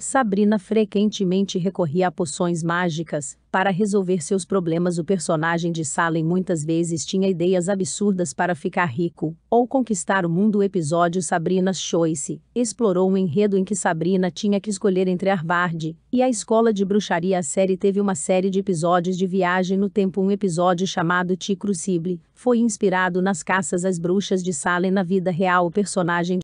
Sabrina frequentemente recorria a poções mágicas para resolver seus problemas. O personagem de Salem muitas vezes tinha ideias absurdas para ficar rico ou conquistar o mundo. O episódio Sabrina's Choice explorou um enredo em que Sabrina tinha que escolher entre Harvard e a escola de bruxaria. A série teve uma série de episódios de viagem no tempo. Um episódio chamado T. Crucible foi inspirado nas caças às bruxas de Salem na vida real. O personagem